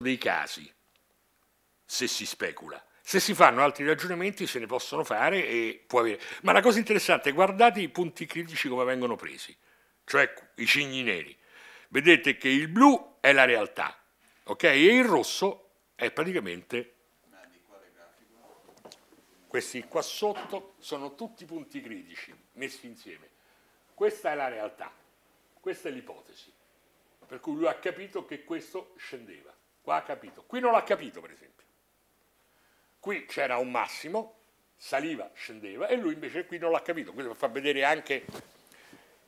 dei casi, se si specula. Se si fanno altri ragionamenti se ne possono fare e può avere. Ma la cosa interessante, guardate i punti critici come vengono presi, cioè i cigni neri. Vedete che il blu è la realtà, ok? E il rosso è praticamente... Questi qua sotto sono tutti i punti critici messi insieme. Questa è la realtà, questa è l'ipotesi, per cui lui ha capito che questo scendeva. Qua ha capito, qui non l'ha capito per esempio. Qui c'era un massimo, saliva, scendeva e lui invece qui non l'ha capito. Questo fa vedere anche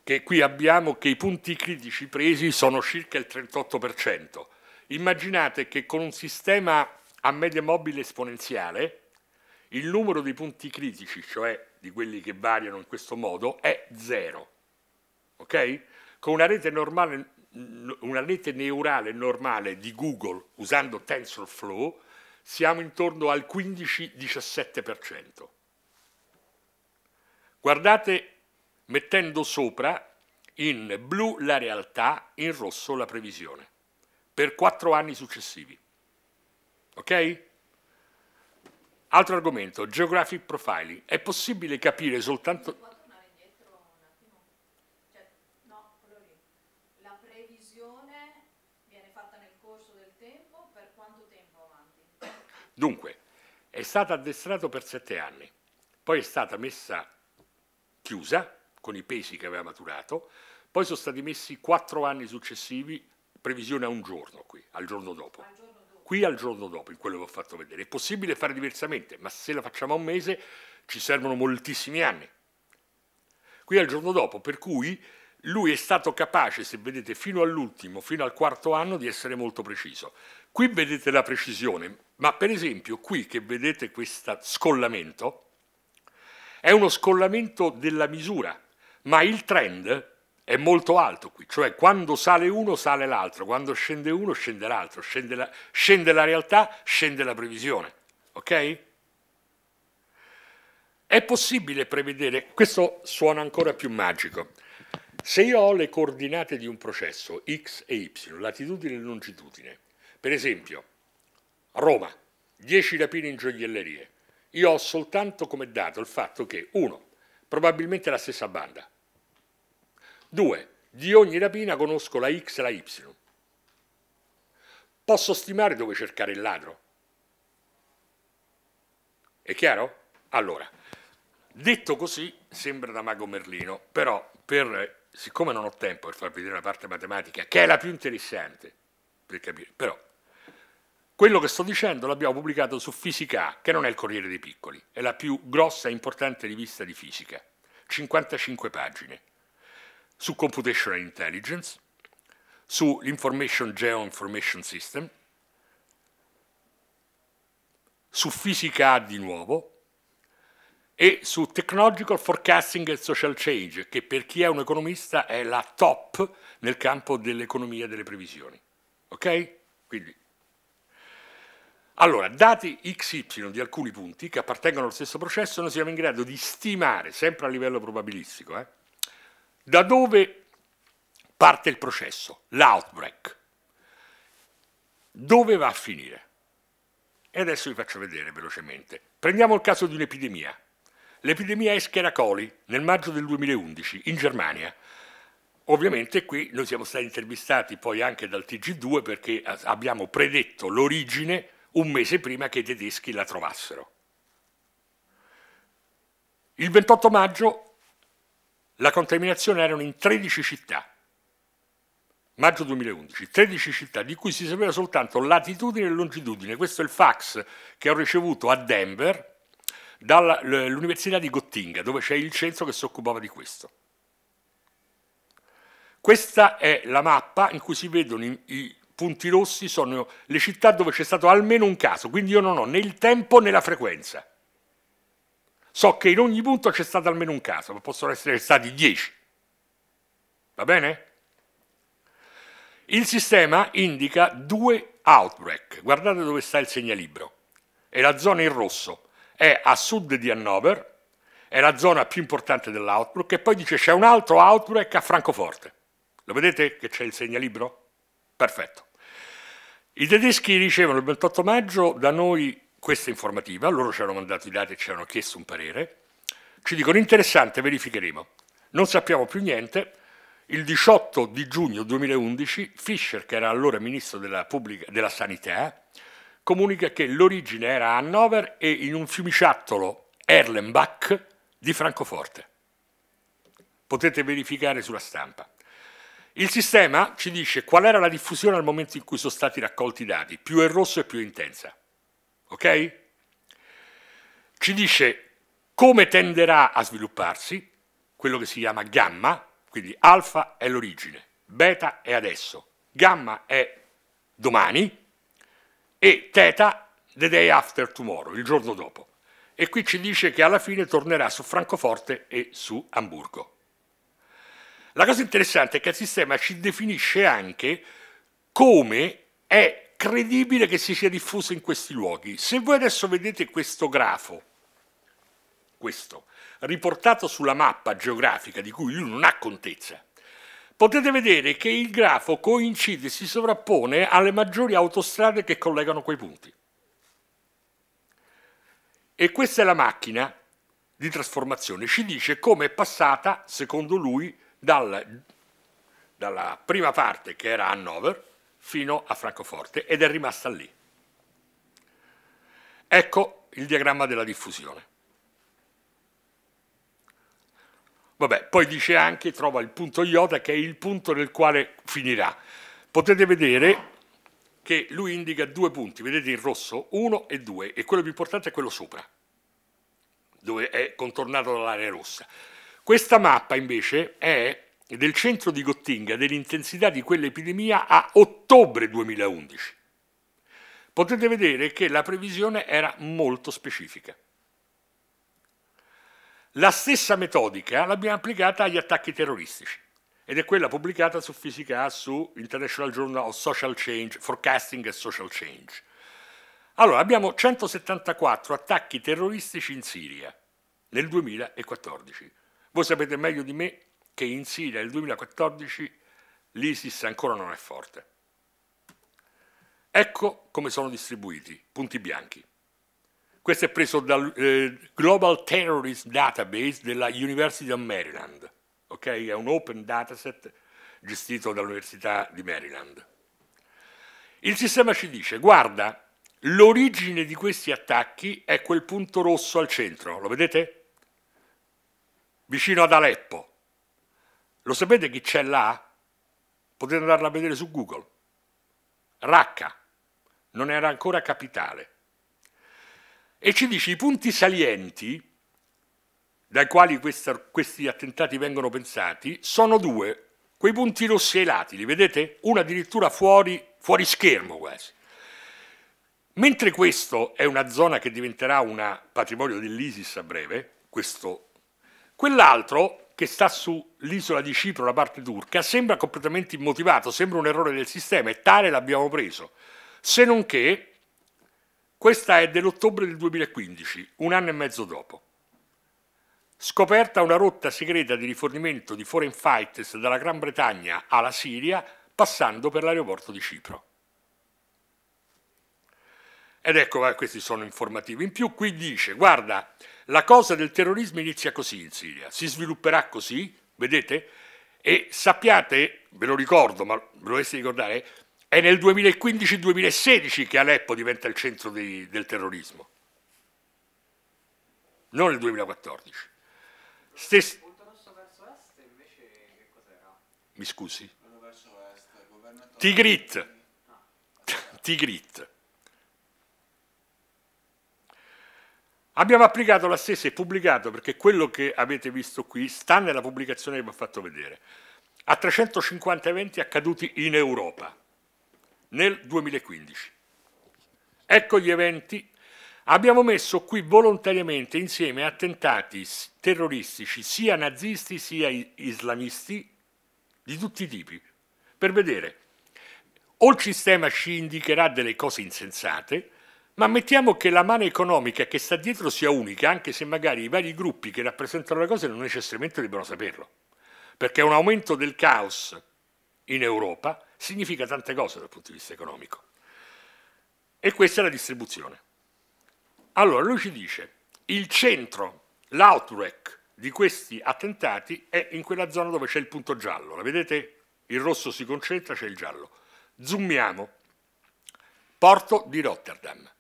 che qui abbiamo che i punti critici presi sono circa il 38%. Immaginate che con un sistema a media mobile esponenziale il numero dei punti critici, cioè di quelli che variano in questo modo, è zero. Okay? Con una rete normale una rete neurale normale di Google usando TensorFlow, siamo intorno al 15-17%. Guardate mettendo sopra in blu la realtà, in rosso la previsione, per quattro anni successivi. Ok? Altro argomento, geographic profiling. È possibile capire soltanto... Dunque, è stato addestrato per sette anni, poi è stata messa chiusa con i pesi che aveva maturato, poi sono stati messi quattro anni successivi, previsione a un giorno qui, al giorno dopo. Al giorno dopo. Qui al giorno dopo, in quello che ho fatto vedere. È possibile fare diversamente, ma se la facciamo a un mese ci servono moltissimi anni. Qui al giorno dopo, per cui lui è stato capace, se vedete, fino all'ultimo, fino al quarto anno, di essere molto preciso. Qui vedete la precisione, ma per esempio qui che vedete questo scollamento, è uno scollamento della misura, ma il trend è molto alto qui, cioè quando sale uno sale l'altro, quando scende uno scende l'altro, scende la, scende la realtà, scende la previsione. Ok? È possibile prevedere, questo suona ancora più magico, se io ho le coordinate di un processo x e y, latitudine e longitudine, per esempio Roma, 10 rapine in gioiellerie, io ho soltanto come dato il fatto che 1. probabilmente la stessa banda, 2. di ogni rapina conosco la x e la y, posso stimare dove cercare il ladro. È chiaro? Allora, detto così sembra da Mago Merlino, però per siccome non ho tempo per far vedere la parte matematica, che è la più interessante per capire, però quello che sto dicendo l'abbiamo pubblicato su Fisica, che non è il Corriere dei Piccoli, è la più grossa e importante rivista di fisica, 55 pagine, su Computational Intelligence, su Information Geo Information System, su Fisica di nuovo, e su Technological Forecasting and Social Change, che per chi è un economista è la top nel campo dell'economia e delle previsioni. Ok? Quindi. Allora, dati XY di alcuni punti che appartengono allo stesso processo, noi siamo in grado di stimare, sempre a livello probabilistico, eh, da dove parte il processo, l'outbreak, dove va a finire. E adesso vi faccio vedere velocemente. Prendiamo il caso di un'epidemia, L'epidemia è Scheracoli nel maggio del 2011 in Germania. Ovviamente qui noi siamo stati intervistati poi anche dal TG2 perché abbiamo predetto l'origine un mese prima che i tedeschi la trovassero. Il 28 maggio la contaminazione erano in 13 città, maggio 2011, 13 città di cui si sapeva soltanto latitudine e longitudine. Questo è il fax che ho ricevuto a Denver dall'Università di Gottinga, dove c'è il centro che si occupava di questo. Questa è la mappa in cui si vedono i, i punti rossi, sono le città dove c'è stato almeno un caso, quindi io non ho né il tempo né la frequenza. So che in ogni punto c'è stato almeno un caso, ma possono essere stati 10. Va bene? Il sistema indica due outbreak. Guardate dove sta il segnalibro. È la zona in rosso è a sud di Hannover, è la zona più importante dell'Outlook, e poi dice c'è un altro Outlook a Francoforte. Lo vedete che c'è il segnalibro? Perfetto. I tedeschi ricevono il 28 maggio da noi questa informativa, loro ci hanno mandato i dati e ci hanno chiesto un parere, ci dicono interessante, verificheremo. Non sappiamo più niente. Il 18 di giugno 2011 Fischer, che era allora ministro della, pubblica, della Sanità, comunica che l'origine era a Hannover e in un fiumiciattolo Erlenbach di Francoforte. Potete verificare sulla stampa. Il sistema ci dice qual era la diffusione al momento in cui sono stati raccolti i dati, più è rosso e più è intensa. Ok? Ci dice come tenderà a svilupparsi quello che si chiama gamma, quindi alfa è l'origine, beta è adesso, gamma è domani e Teta The Day After Tomorrow, il giorno dopo. E qui ci dice che alla fine tornerà su Francoforte e su Amburgo. La cosa interessante è che il sistema ci definisce anche come è credibile che si sia diffuso in questi luoghi. Se voi adesso vedete questo grafo, questo, riportato sulla mappa geografica di cui lui non ha contezza, potete vedere che il grafo coincide, si sovrappone alle maggiori autostrade che collegano quei punti. E questa è la macchina di trasformazione, ci dice come è passata, secondo lui, dal, dalla prima parte che era Hannover fino a Francoforte ed è rimasta lì. Ecco il diagramma della diffusione. Vabbè, poi dice anche, trova il punto iota che è il punto nel quale finirà. Potete vedere che lui indica due punti, vedete in rosso, uno e due, e quello più importante è quello sopra, dove è contornato dall'area rossa. Questa mappa invece è del centro di Gottinga dell'intensità di quell'epidemia a ottobre 2011. Potete vedere che la previsione era molto specifica. La stessa metodica l'abbiamo applicata agli attacchi terroristici ed è quella pubblicata su Fisica su International Journal of Social Change, Forecasting and Social Change. Allora, abbiamo 174 attacchi terroristici in Siria nel 2014. Voi sapete meglio di me che in Siria nel 2014 l'ISIS ancora non è forte. Ecco come sono distribuiti, punti bianchi. Questo è preso dal eh, Global Terrorist Database della University of Maryland, ok? è un open dataset gestito dall'Università di Maryland. Il sistema ci dice, guarda, l'origine di questi attacchi è quel punto rosso al centro, lo vedete? Vicino ad Aleppo. Lo sapete chi c'è là? Potete andarla a vedere su Google. Raqqa non era ancora capitale e ci dice i punti salienti dai quali questa, questi attentati vengono pensati sono due, quei punti rossi ai lati, li vedete? Uno addirittura fuori, fuori schermo quasi. Mentre questo è una zona che diventerà un patrimonio dell'ISIS a breve, quell'altro che sta sull'isola di Cipro, la parte turca, sembra completamente immotivato, sembra un errore del sistema e tale l'abbiamo preso. Se non che questa è dell'ottobre del 2015, un anno e mezzo dopo. Scoperta una rotta segreta di rifornimento di foreign fighters dalla Gran Bretagna alla Siria, passando per l'aeroporto di Cipro. Ed ecco, eh, questi sono informativi. In più qui dice, guarda, la cosa del terrorismo inizia così in Siria, si svilupperà così, vedete? E sappiate, ve lo ricordo, ma ve lo doveste ricordare, è nel 2015-2016 che Aleppo diventa il centro di, del terrorismo, non nel 2014. rosso verso est invece che cos'era? Mi scusi? Tigrit. Tigrit. Abbiamo applicato la stessa e pubblicato, perché quello che avete visto qui sta nella pubblicazione che vi ho fatto vedere, a 350 eventi accaduti in Europa nel 2015. Ecco gli eventi. Abbiamo messo qui volontariamente insieme attentati terroristici sia nazisti sia islamisti di tutti i tipi, per vedere o il sistema ci indicherà delle cose insensate, ma mettiamo che la mano economica che sta dietro sia unica, anche se magari i vari gruppi che rappresentano la cosa non necessariamente debbano saperlo, perché un aumento del caos in Europa significa tante cose dal punto di vista economico. E questa è la distribuzione. Allora lui ci dice, il centro, l'outbreak di questi attentati è in quella zona dove c'è il punto giallo. La vedete? Il rosso si concentra, c'è il giallo. Zoomiamo. Porto di Rotterdam.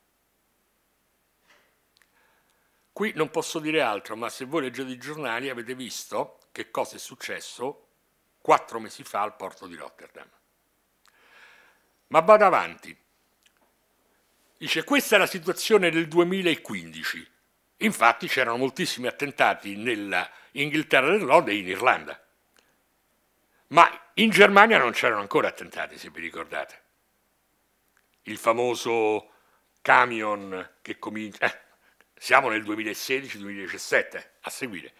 Qui non posso dire altro, ma se voi leggete i giornali avete visto che cosa è successo quattro mesi fa al porto di Rotterdam. Ma vado avanti. Dice, questa è la situazione del 2015. Infatti c'erano moltissimi attentati nell'Inghilterra del Nord e in Irlanda. Ma in Germania non c'erano ancora attentati, se vi ricordate. Il famoso camion che comincia... Eh, siamo nel 2016-2017, a seguire.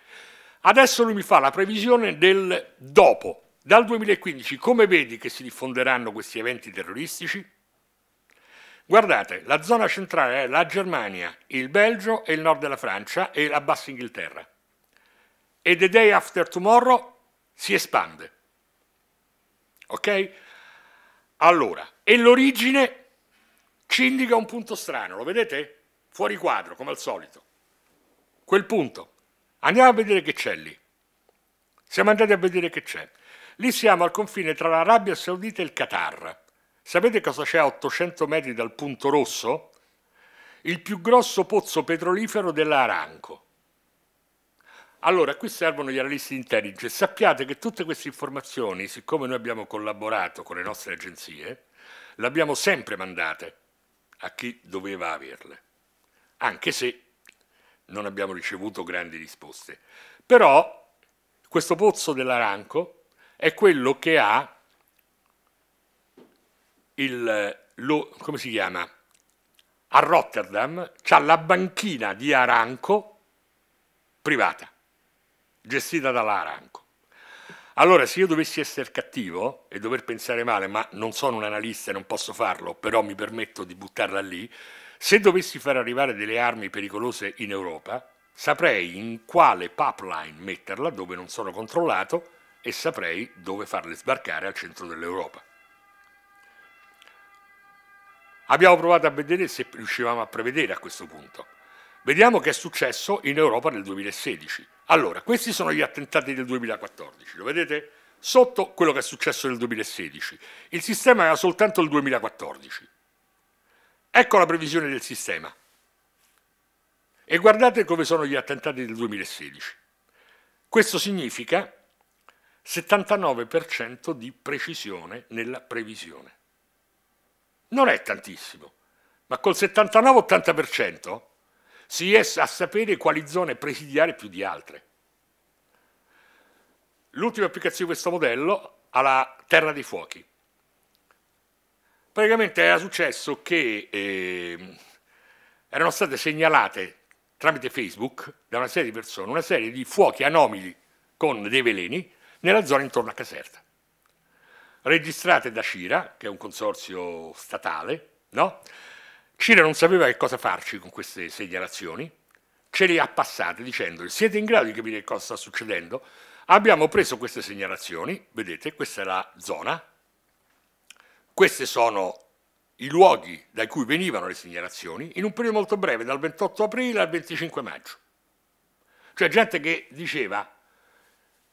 Adesso lui mi fa la previsione del dopo dal 2015 come vedi che si diffonderanno questi eventi terroristici? Guardate, la zona centrale è la Germania, il Belgio e il nord della Francia e la bassa Inghilterra. E The Day After Tomorrow si espande. Ok? Allora, e l'origine ci indica un punto strano, lo vedete? Fuori quadro, come al solito. Quel punto. Andiamo a vedere che c'è lì. Siamo andati a vedere che c'è. Lì siamo al confine tra l'Arabia Saudita e il Qatar. Sapete cosa c'è a 800 metri dal punto rosso? Il più grosso pozzo petrolifero dell'Aranco. Allora, qui servono gli analisti di intelligence. Sappiate che tutte queste informazioni, siccome noi abbiamo collaborato con le nostre agenzie, le abbiamo sempre mandate a chi doveva averle, anche se non abbiamo ricevuto grandi risposte. Però questo pozzo dell'Aranco è quello che ha il, lo, come si chiama? A Rotterdam c'ha la banchina di Aranco privata, gestita dall'Aranco. Allora, se io dovessi essere cattivo e dover pensare male, ma non sono un analista e non posso farlo, però mi permetto di buttarla lì, se dovessi far arrivare delle armi pericolose in Europa, saprei in quale pipeline metterla dove non sono controllato e saprei dove farle sbarcare al centro dell'Europa. Abbiamo provato a vedere se riuscivamo a prevedere a questo punto. Vediamo che è successo in Europa nel 2016. Allora, questi sono gli attentati del 2014, lo vedete? Sotto quello che è successo nel 2016. Il sistema era soltanto il 2014. Ecco la previsione del sistema. E guardate come sono gli attentati del 2016. Questo significa 79% di precisione nella previsione. Non è tantissimo, ma col 79-80% si è a sapere quali zone presidiare più di altre. L'ultima applicazione di questo modello alla Terra dei Fuochi. Praticamente era successo che eh, erano state segnalate tramite Facebook da una serie di persone una serie di fuochi anomali con dei veleni nella zona intorno a Caserta, registrate da Cira, che è un consorzio statale, no? Cira non sapeva che cosa farci con queste segnalazioni, ce le ha passate dicendo siete in grado di capire che cosa sta succedendo? Abbiamo preso queste segnalazioni, vedete, questa è la zona, questi sono i luoghi da cui venivano le segnalazioni in un periodo molto breve, dal 28 aprile al 25 maggio. Cioè gente che diceva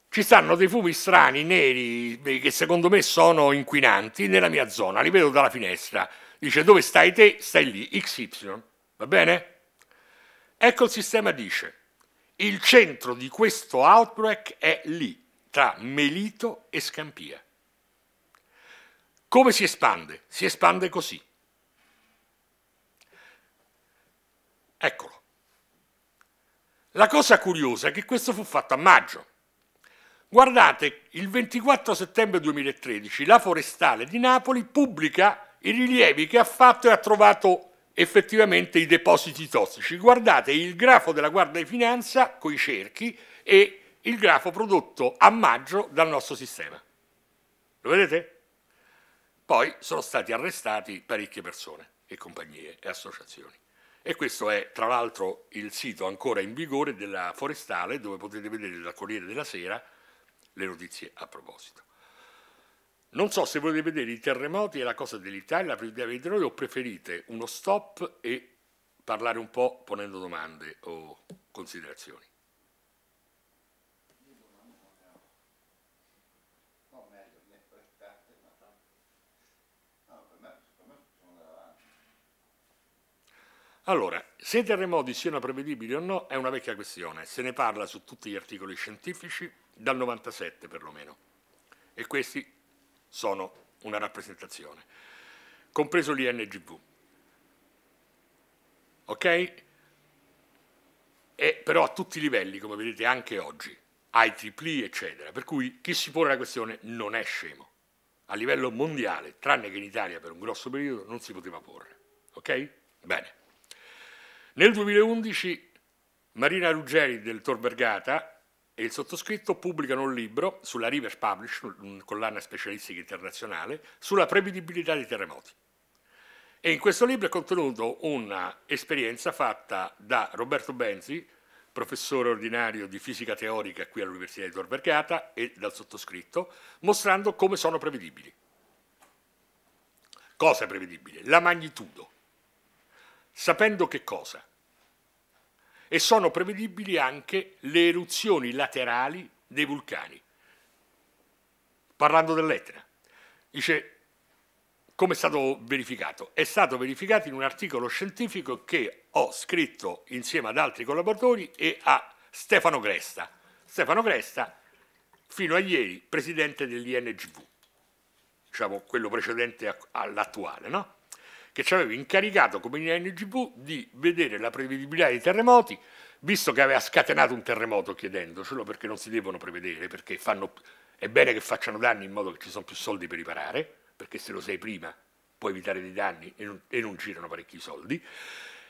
ci stanno dei fumi strani, neri, che secondo me sono inquinanti, nella mia zona, li vedo dalla finestra. Dice dove stai te? Stai lì, XY, va bene? Ecco il sistema dice, il centro di questo outbreak è lì, tra Melito e Scampia. Come si espande? Si espande così. Eccolo. La cosa curiosa è che questo fu fatto a maggio. Guardate, il 24 settembre 2013 la Forestale di Napoli pubblica i rilievi che ha fatto e ha trovato effettivamente i depositi tossici. Guardate il grafo della Guardia di Finanza con i cerchi e il grafo prodotto a maggio dal nostro sistema. Lo vedete? Poi sono stati arrestati parecchie persone e compagnie e associazioni. E questo è tra l'altro il sito ancora in vigore della Forestale dove potete vedere dal Corriere della Sera le notizie a proposito. Non so se volete vedere i terremoti e la cosa dell'Italia, la priorità dei terrori, o preferite uno stop e parlare un po' ponendo domande o considerazioni. Allora, se i terremoti siano prevedibili o no è una vecchia questione, se ne parla su tutti gli articoli scientifici dal 97 perlomeno e questi sono una rappresentazione, compreso l'INGV. Ok? E però a tutti i livelli, come vedete anche oggi, ai tripli eccetera, per cui chi si pone la questione non è scemo. A livello mondiale, tranne che in Italia per un grosso periodo, non si poteva porre. Ok? Bene. Nel 2011 Marina Ruggeri del Tor Vergata e il sottoscritto pubblicano un libro sulla Rivers Publish, collana specialistica internazionale, sulla prevedibilità dei terremoti. E in questo libro è contenuto un'esperienza fatta da Roberto Benzi, professore ordinario di fisica teorica qui all'Università di Tor Vergata e dal sottoscritto, mostrando come sono prevedibili. Cosa è prevedibile? La magnitudo sapendo che cosa? E sono prevedibili anche le eruzioni laterali dei vulcani. Parlando dell'Etna, dice come è stato verificato? È stato verificato in un articolo scientifico che ho scritto insieme ad altri collaboratori e a Stefano Cresta. Stefano Cresta, fino a ieri, presidente dell'INGV, diciamo quello precedente all'attuale, no? che ci aveva incaricato come INGV di vedere la prevedibilità dei terremoti, visto che aveva scatenato un terremoto chiedendocelo perché non si devono prevedere, perché fanno, è bene che facciano danni in modo che ci sono più soldi per riparare, perché se lo sai prima puoi evitare dei danni e non, e non girano parecchi soldi.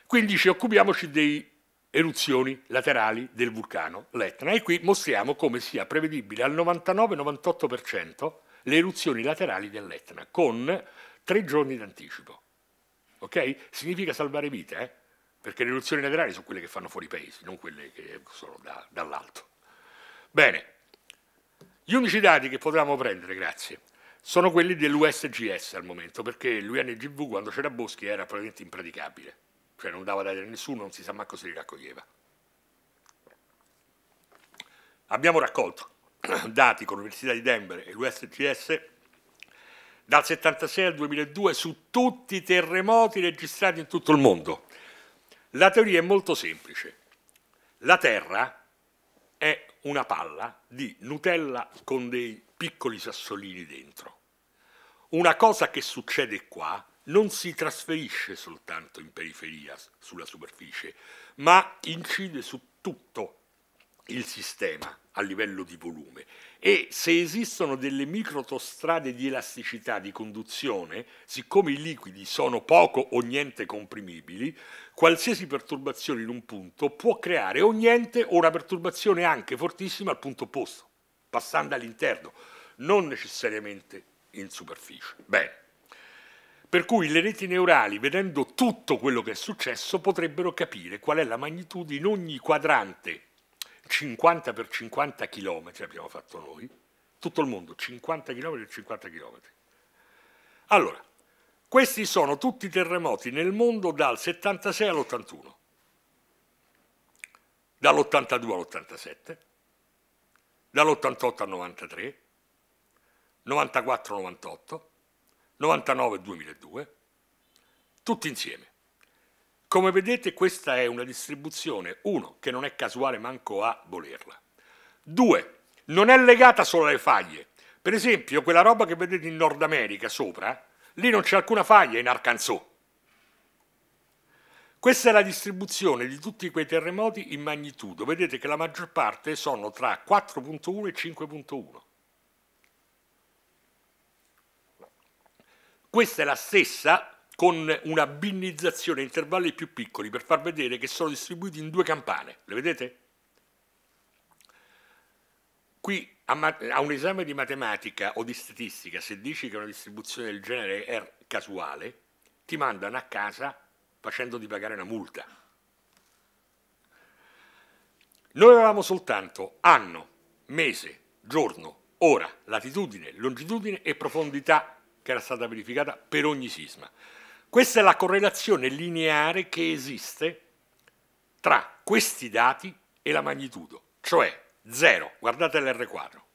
Quindi ci occupiamoci dei eruzioni laterali del vulcano l'Etna e qui mostriamo come sia prevedibile al 99-98% le eruzioni laterali dell'Etna con tre giorni d'anticipo ok? Significa salvare vite, eh? perché le eruzioni laterali sono quelle che fanno fuori i paesi, non quelle che sono da, dall'alto. Bene, gli unici dati che potevamo prendere, grazie, sono quelli dell'USGS al momento, perché l'UNGV quando c'era Boschi era praticamente impraticabile, cioè non dava dati a nessuno, non si sa mai cosa li raccoglieva. Abbiamo raccolto dati con l'Università di Denver e l'USGS dal 76 al 2002 su tutti i terremoti registrati in tutto il mondo. La teoria è molto semplice. La Terra è una palla di Nutella con dei piccoli sassolini dentro. Una cosa che succede qua non si trasferisce soltanto in periferia, sulla superficie, ma incide su tutto il sistema a livello di volume e se esistono delle microtostrade di elasticità di conduzione, siccome i liquidi sono poco o niente comprimibili, qualsiasi perturbazione in un punto può creare o niente o una perturbazione anche fortissima al punto opposto, passando all'interno, non necessariamente in superficie. Bene. Per cui le reti neurali, vedendo tutto quello che è successo, potrebbero capire qual è la magnitudine in ogni quadrante 50 per 50 chilometri abbiamo fatto noi, tutto il mondo, 50 km e 50 km. Allora, questi sono tutti i terremoti nel mondo dal 76 all'81, dall'82 all'87, dall'88 al 93, 94 98, 99 2002, tutti insieme. Come vedete questa è una distribuzione, uno, che non è casuale manco a volerla, due, non è legata solo alle faglie. Per esempio quella roba che vedete in Nord America sopra, lì non c'è alcuna faglia in Arkansas. Questa è la distribuzione di tutti quei terremoti in magnitudo. Vedete che la maggior parte sono tra 4.1 e 5.1. Questa è la stessa con una binnizzazione a intervalli più piccoli per far vedere che sono distribuiti in due campane. Le vedete? Qui a, un esame di matematica o di statistica, se dici che una distribuzione del genere è casuale, ti mandano a casa facendoti pagare una multa. Noi avevamo soltanto anno, mese, giorno, ora, latitudine, longitudine e profondità che era stata verificata per ogni sisma. Questa è la correlazione lineare che esiste tra questi dati e la magnitudo, cioè 0, guardate l'R quadro.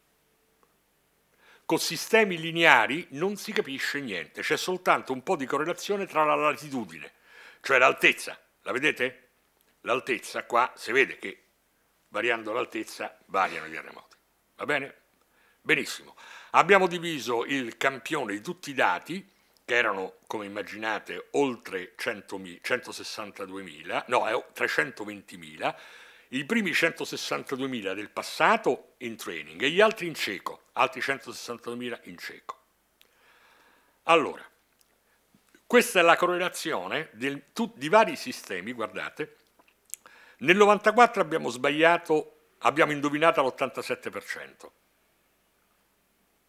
Con sistemi lineari non si capisce niente, c'è soltanto un po' di correlazione tra la latitudine, cioè l'altezza, la vedete? L'altezza qua si vede che variando l'altezza variano gli terremoti, va bene? Benissimo, abbiamo diviso il campione di tutti i dati che erano, come immaginate, oltre 162.000, no, 320.000, eh, i primi 162.000 del passato in training e gli altri in cieco, altri 162.000 in cieco. Allora, questa è la correlazione del, di vari sistemi, guardate, nel 94 abbiamo sbagliato, abbiamo indovinato l'87%,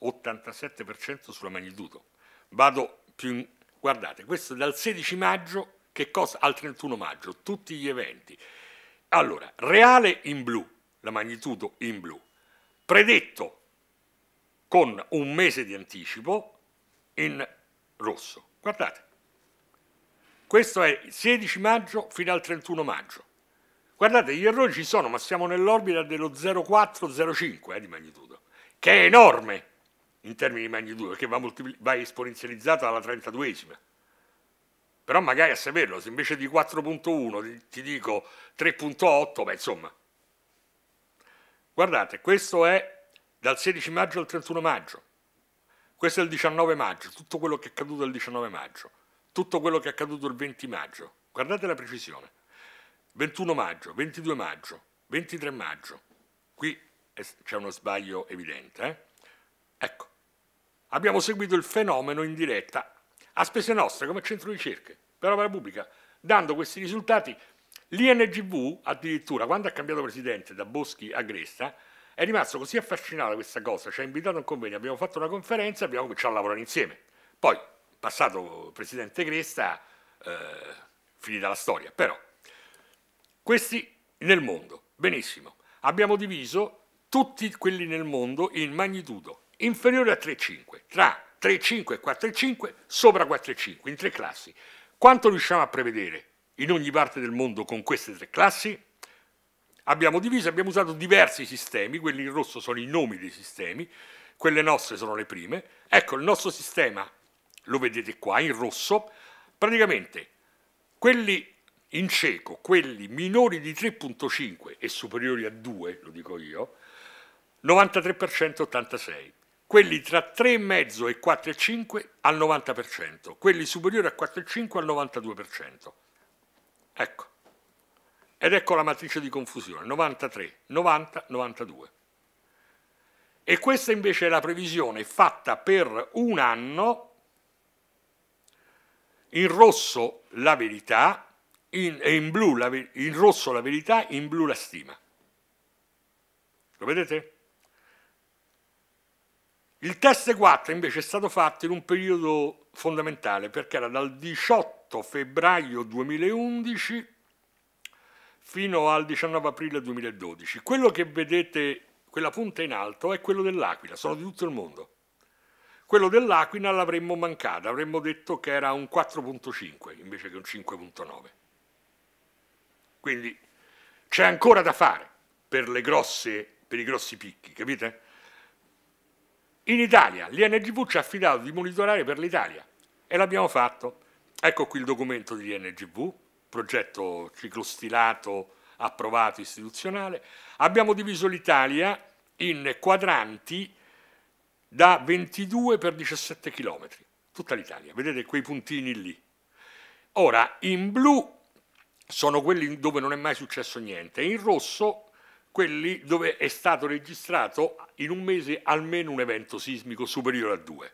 87% sulla magnitudo. Vado più... Guardate, questo è dal 16 maggio cosa, al 31 maggio, tutti gli eventi. Allora, reale in blu, la magnitudo in blu, predetto con un mese di anticipo in rosso. Guardate, questo è il 16 maggio fino al 31 maggio. Guardate, gli errori ci sono, ma siamo nell'orbita dello 0,4-0,5 eh, di magnitudo, che è enorme in termini di magnitudo, perché va, va esponenzializzata alla 32esima. Però magari a saperlo, se invece di 4.1 ti dico 3.8, beh insomma. Guardate, questo è dal 16 maggio al 31 maggio. Questo è il 19 maggio, tutto quello che è accaduto il 19 maggio, tutto quello che è accaduto il 20 maggio. Guardate la precisione. 21 maggio, 22 maggio, 23 maggio. Qui c'è uno sbaglio evidente. Eh? Ecco, abbiamo seguito il fenomeno in diretta a spese nostre come centro ricerche per opera pubblica, dando questi risultati. L'INGV addirittura, quando ha cambiato presidente da Boschi a Gresta, è rimasto così affascinato da questa cosa, ci ha invitato a un convegno, abbiamo fatto una conferenza e abbiamo cominciato a lavorare insieme. Poi, passato presidente Gresta, eh, finita la storia. Però, questi nel mondo, benissimo. Abbiamo diviso tutti quelli nel mondo in magnitudo, inferiore a 3,5, tra 3,5 e 4,5, sopra 4,5, in tre classi. Quanto riusciamo a prevedere in ogni parte del mondo con queste tre classi? Abbiamo diviso, abbiamo usato diversi sistemi, quelli in rosso sono i nomi dei sistemi, quelle nostre sono le prime. Ecco, il nostro sistema, lo vedete qua in rosso, praticamente quelli in cieco, quelli minori di 3.5 e superiori a 2, lo dico io, 93% 86, quelli tra 3,5 e 4,5 al 90%, quelli superiori a 4,5 al 92%. Ecco. Ed ecco la matrice di confusione, 93, 90, 92. E questa invece è la previsione fatta per un anno, in rosso la verità, in, in, blu la, in rosso la verità, in blu la stima. Lo vedete? Il test 4 invece è stato fatto in un periodo fondamentale perché era dal 18 febbraio 2011 fino al 19 aprile 2012. Quello che vedete, quella punta in alto, è quello dell'Aquila, sono di tutto il mondo. Quello dell'Aquila l'avremmo mancato, avremmo detto che era un 4.5 invece che un 5.9. Quindi c'è ancora da fare per, grosse, per i grossi picchi, capite? In Italia l'INGV ci ha affidato di monitorare per l'Italia e l'abbiamo fatto. Ecco qui il documento dell'INGV, progetto ciclostilato approvato istituzionale. Abbiamo diviso l'Italia in quadranti da 22 per 17 km, tutta l'Italia, vedete quei puntini lì. Ora, in blu sono quelli dove non è mai successo niente, in rosso quelli dove è stato registrato in un mese almeno un evento sismico superiore a 2.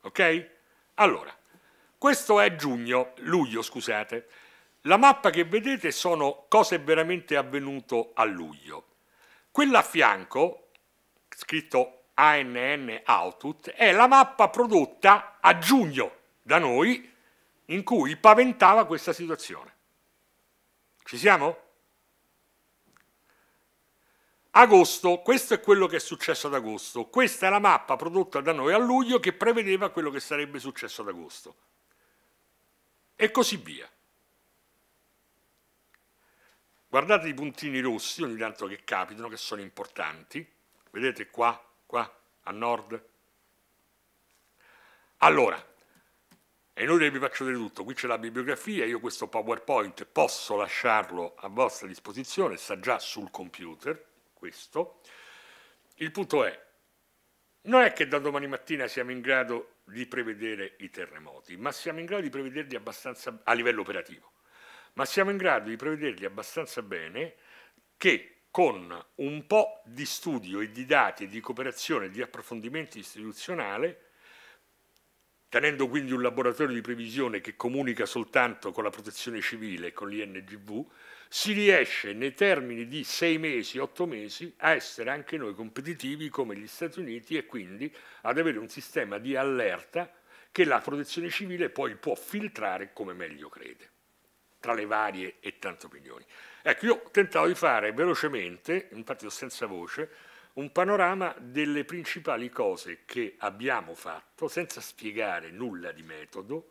Ok? Allora, questo è giugno, luglio, scusate. La mappa che vedete sono cosa è veramente avvenuto a luglio. Quella a fianco, scritto ANN Output, è la mappa prodotta a giugno da noi in cui paventava questa situazione. Ci siamo? Agosto, questo è quello che è successo ad agosto. Questa è la mappa prodotta da noi a luglio che prevedeva quello che sarebbe successo ad agosto. E così via. Guardate i puntini rossi ogni tanto che capitano, che sono importanti. Vedete qua, qua, a nord. Allora, è inutile vi faccio vedere tutto, qui c'è la bibliografia, io questo PowerPoint posso lasciarlo a vostra disposizione, sta già sul computer questo. Il punto è, non è che da domani mattina siamo in grado di prevedere i terremoti, ma siamo in grado di prevederli abbastanza a livello operativo, ma siamo in grado di prevederli abbastanza bene che con un po' di studio e di dati, e di cooperazione, e di approfondimento istituzionale, tenendo quindi un laboratorio di previsione che comunica soltanto con la protezione civile e con l'INGV, si riesce nei termini di sei mesi, otto mesi, a essere anche noi competitivi come gli Stati Uniti e quindi ad avere un sistema di allerta che la protezione civile poi può filtrare come meglio crede, tra le varie e tante opinioni. Ecco, io tentavo di fare velocemente, infatti ho senza voce, un panorama delle principali cose che abbiamo fatto senza spiegare nulla di metodo,